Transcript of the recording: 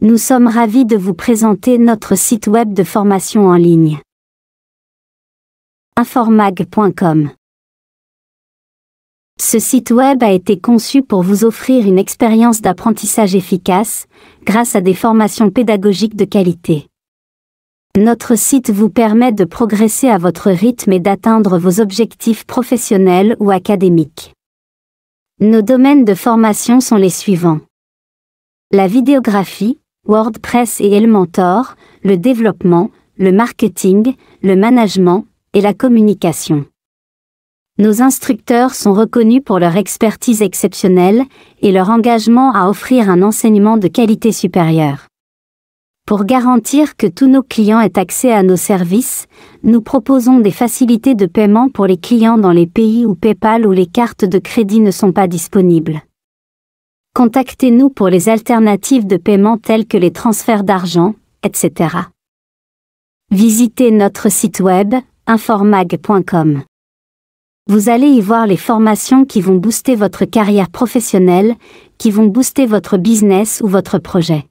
Nous sommes ravis de vous présenter notre site web de formation en ligne. informag.com Ce site web a été conçu pour vous offrir une expérience d'apprentissage efficace, grâce à des formations pédagogiques de qualité. Notre site vous permet de progresser à votre rythme et d'atteindre vos objectifs professionnels ou académiques. Nos domaines de formation sont les suivants. La vidéographie, WordPress et Elementor, le développement, le marketing, le management et la communication. Nos instructeurs sont reconnus pour leur expertise exceptionnelle et leur engagement à offrir un enseignement de qualité supérieure. Pour garantir que tous nos clients aient accès à nos services, nous proposons des facilités de paiement pour les clients dans les pays où PayPal ou les cartes de crédit ne sont pas disponibles contactez-nous pour les alternatives de paiement telles que les transferts d'argent, etc. Visitez notre site web, informag.com. Vous allez y voir les formations qui vont booster votre carrière professionnelle, qui vont booster votre business ou votre projet.